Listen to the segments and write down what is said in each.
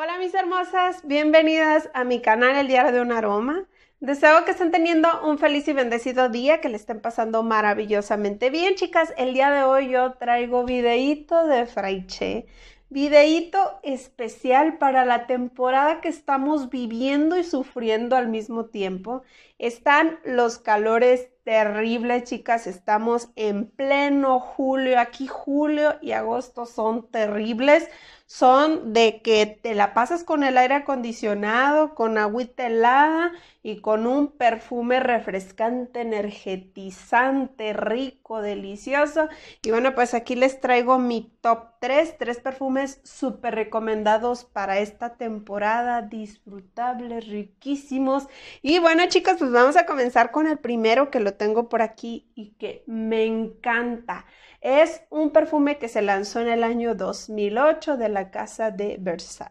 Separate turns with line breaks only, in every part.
Hola mis hermosas, bienvenidas a mi canal El Diario de un Aroma. Deseo que estén teniendo un feliz y bendecido día, que le estén pasando maravillosamente bien, chicas. El día de hoy yo traigo videíto de Fraiche, videíto especial para la temporada que estamos viviendo y sufriendo al mismo tiempo. Están los calores terrible, chicas. Estamos en pleno julio. Aquí julio y agosto son terribles. Son de que te la pasas con el aire acondicionado, con agüita helada y con un perfume refrescante, energetizante, rico, delicioso. Y bueno, pues aquí les traigo mi top 3, tres perfumes súper recomendados para esta temporada, disfrutables, riquísimos. Y bueno, chicas, pues vamos a comenzar con el primero que lo tengo por aquí y que me encanta. Es un perfume que se lanzó en el año 2008 de la casa de Versace.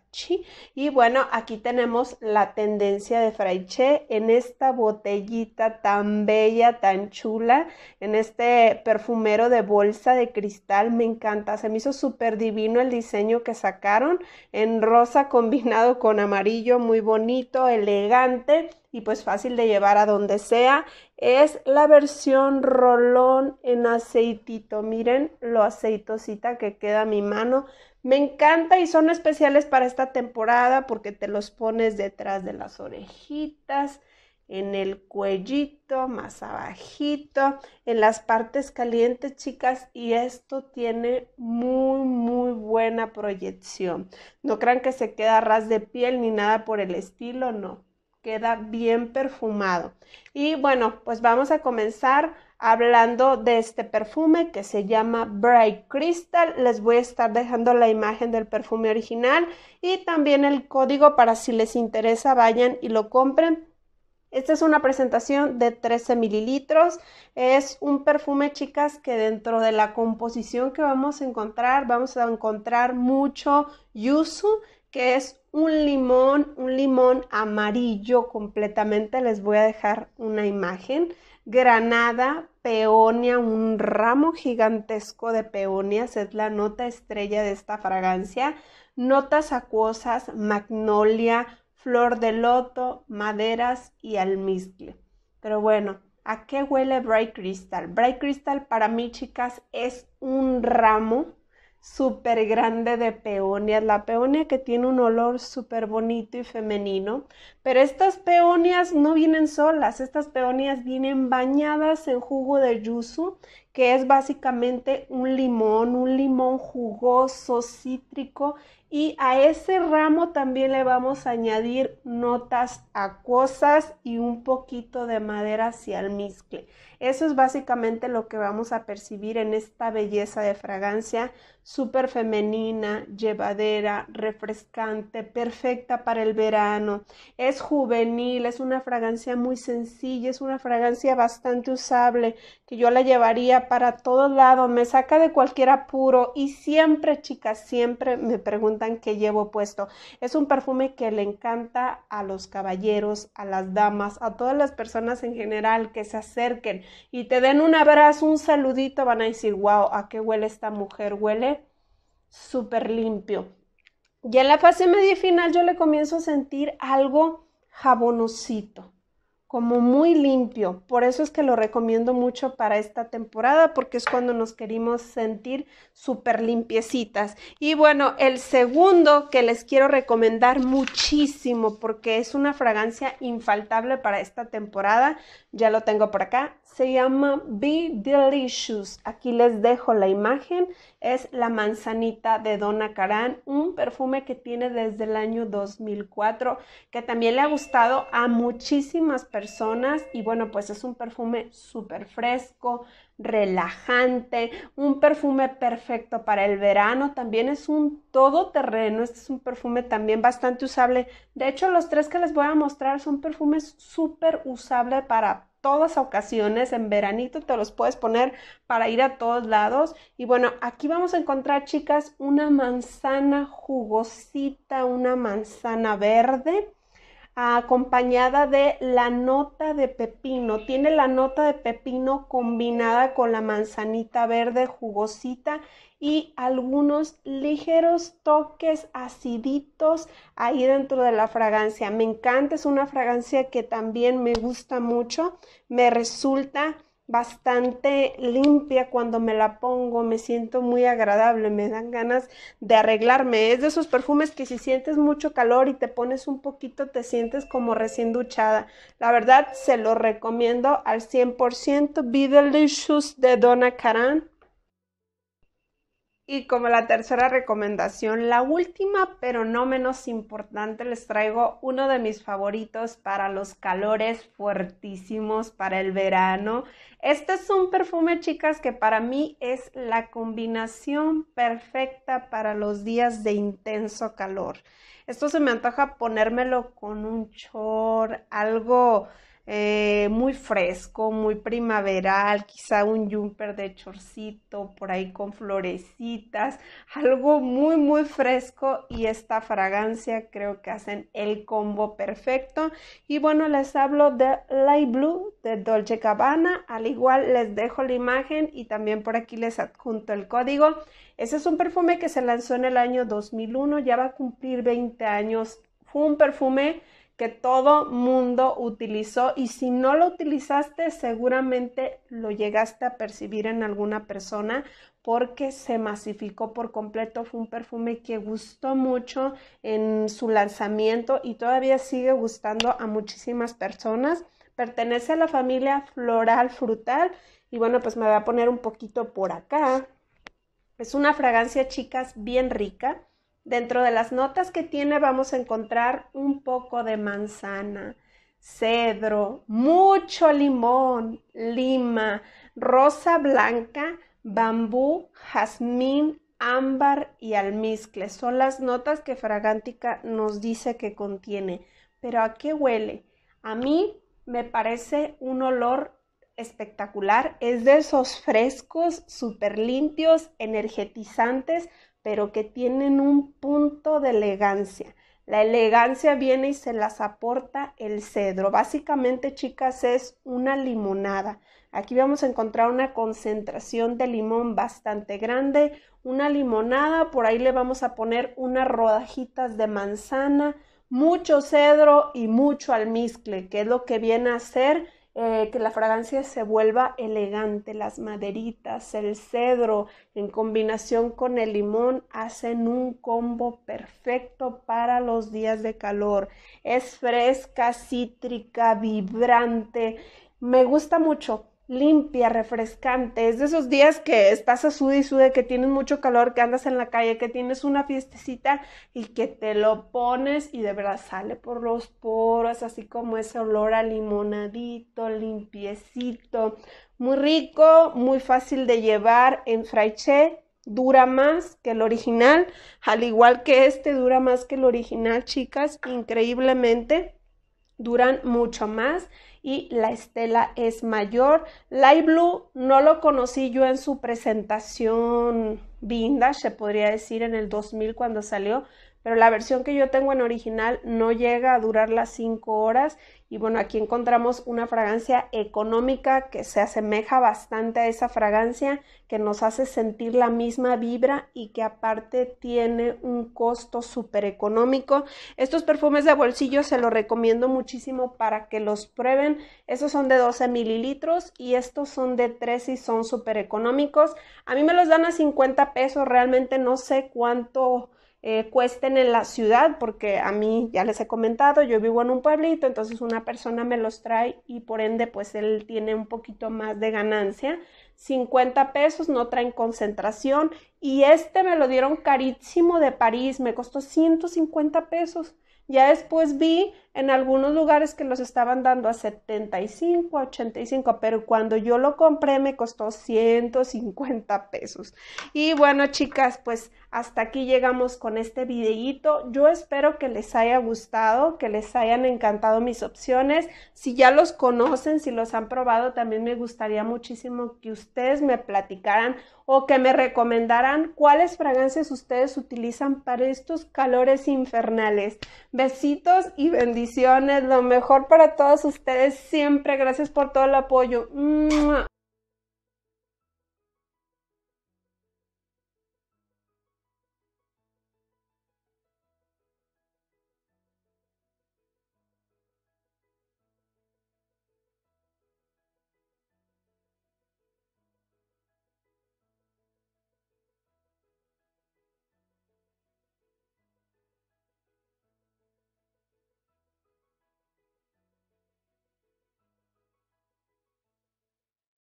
Y bueno, aquí tenemos la tendencia de Fraiche en esta botellita tan bella, tan chula, en este perfumero de bolsa de cristal. Me encanta, se me hizo súper divino el diseño que sacaron en rosa combinado con amarillo, muy bonito, elegante y pues fácil de llevar a donde sea. Es la versión rolón en aceitito. Miren lo aceitosita que queda mi mano. Me encanta y son especiales para esta temporada porque te los pones detrás de las orejitas, en el cuellito, más abajito, en las partes calientes, chicas, y esto tiene muy, muy buena proyección. No crean que se queda ras de piel ni nada por el estilo, no queda bien perfumado. Y bueno, pues vamos a comenzar hablando de este perfume que se llama Bright Crystal. Les voy a estar dejando la imagen del perfume original y también el código para si les interesa vayan y lo compren. Esta es una presentación de 13 mililitros. Es un perfume, chicas, que dentro de la composición que vamos a encontrar, vamos a encontrar mucho yuzu, que es un limón, un limón amarillo completamente. Les voy a dejar una imagen. Granada, peonia, un ramo gigantesco de peonias es la nota estrella de esta fragancia. Notas acuosas, magnolia, flor de loto, maderas y almizcle. Pero bueno, ¿a qué huele Bright Crystal? Bright Crystal para mí, chicas, es un ramo súper grande de peonias, la peonia que tiene un olor súper bonito y femenino, pero estas peonias no vienen solas, estas peonias vienen bañadas en jugo de yuzu que es básicamente un limón, un limón jugoso, cítrico, y a ese ramo también le vamos a añadir notas acuosas y un poquito de madera hacia el Eso es básicamente lo que vamos a percibir en esta belleza de fragancia súper femenina, llevadera, refrescante, perfecta para el verano. Es juvenil, es una fragancia muy sencilla, es una fragancia bastante usable que yo la llevaría para todos lados, me saca de cualquier apuro y siempre, chicas, siempre me preguntan qué llevo puesto. Es un perfume que le encanta a los caballeros, a las damas, a todas las personas en general que se acerquen y te den un abrazo, un saludito, van a decir, wow, ¿a qué huele esta mujer? Huele súper limpio. y en la fase media y final yo le comienzo a sentir algo jabonosito como muy limpio. Por eso es que lo recomiendo mucho para esta temporada, porque es cuando nos queremos sentir súper limpiecitas. Y bueno, el segundo que les quiero recomendar muchísimo, porque es una fragancia infaltable para esta temporada, ya lo tengo por acá, se llama Be Delicious. Aquí les dejo la imagen es la manzanita de Donna Karan, un perfume que tiene desde el año 2004, que también le ha gustado a muchísimas personas y bueno, pues es un perfume súper fresco, relajante, un perfume perfecto para el verano, también es un todoterreno, este es un perfume también bastante usable, de hecho los tres que les voy a mostrar son perfumes súper usables para todas ocasiones, en veranito te los puedes poner para ir a todos lados. Y bueno, aquí vamos a encontrar, chicas, una manzana jugosita, una manzana verde acompañada de la nota de pepino. Tiene la nota de pepino combinada con la manzanita verde jugosita y algunos ligeros toques aciditos ahí dentro de la fragancia. Me encanta, es una fragancia que también me gusta mucho, me resulta bastante limpia cuando me la pongo, me siento muy agradable, me dan ganas de arreglarme. Es de esos perfumes que si sientes mucho calor y te pones un poquito, te sientes como recién duchada. La verdad, se lo recomiendo al 100%. Be Delicious de Donna Karan. Y como la tercera recomendación, la última pero no menos importante, les traigo uno de mis favoritos para los calores fuertísimos para el verano. Este es un perfume, chicas, que para mí es la combinación perfecta para los días de intenso calor. Esto se me antoja ponérmelo con un chor, algo eh, muy fresco, muy primaveral, quizá un jumper de chorcito por ahí con florecitas, algo muy muy fresco y esta fragancia creo que hacen el combo perfecto. Y bueno, les hablo de Light Blue de Dolce Gabbana, al igual les dejo la imagen y también por aquí les adjunto el código. Ese es un perfume que se lanzó en el año 2001, ya va a cumplir 20 años. Fue un perfume que todo mundo utilizó y si no lo utilizaste seguramente lo llegaste a percibir en alguna persona porque se masificó por completo. Fue un perfume que gustó mucho en su lanzamiento y todavía sigue gustando a muchísimas personas. Pertenece a la familia floral frutal y bueno, pues me voy a poner un poquito por acá. Es una fragancia, chicas, bien rica. Dentro de las notas que tiene vamos a encontrar un poco de manzana, cedro, mucho limón, lima, rosa blanca, bambú, jazmín, ámbar y almizcle. Son las notas que Fragántica nos dice que contiene. Pero ¿a qué huele? A mí me parece un olor espectacular. Es de esos frescos, súper limpios, energetizantes, pero que tienen un punto de elegancia. La elegancia viene y se las aporta el cedro. Básicamente, chicas, es una limonada. Aquí vamos a encontrar una concentración de limón bastante grande, una limonada, por ahí le vamos a poner unas rodajitas de manzana, mucho cedro y mucho almizcle, que es lo que viene a hacer. Eh, que la fragancia se vuelva elegante, las maderitas, el cedro en combinación con el limón hacen un combo perfecto para los días de calor. Es fresca, cítrica, vibrante, me gusta mucho limpia, refrescante. Es de esos días que estás a sude y sude, que tienes mucho calor, que andas en la calle, que tienes una fiestecita y que te lo pones y de verdad sale por los poros, así como ese olor a limonadito, limpiecito. Muy rico, muy fácil de llevar en fraiche. Dura más que el original, al igual que este dura más que el original, chicas, increíblemente duran mucho más y la estela es mayor. Light Blue no lo conocí yo en su presentación vinda se podría decir en el 2000 cuando salió, pero la versión que yo tengo en original no llega a durar las 5 horas y bueno, aquí encontramos una fragancia económica que se asemeja bastante a esa fragancia, que nos hace sentir la misma vibra y que aparte tiene un costo súper económico. Estos perfumes de bolsillo se los recomiendo muchísimo para que los prueben. Esos son de 12 mililitros y estos son de 3 y son súper económicos. A mí me los dan a 50 pesos, realmente no sé cuánto eh, cuesten en la ciudad, porque a mí ya les he comentado, yo vivo en un pueblito, entonces una persona me los trae y por ende pues él tiene un poquito más de ganancia. 50 pesos, no traen concentración y este me lo dieron carísimo de París, me costó 150 pesos. Ya después vi en algunos lugares que los estaban dando a 75, 85, pero cuando yo lo compré me costó 150 pesos. Y bueno, chicas, pues hasta aquí llegamos con este videíto. Yo espero que les haya gustado, que les hayan encantado mis opciones. Si ya los conocen, si los han probado, también me gustaría muchísimo que ustedes me platicaran o que me recomendaran cuáles fragancias ustedes utilizan para estos calores infernales. Besitos y bendiciones lo mejor para todos ustedes siempre. Gracias por todo el apoyo.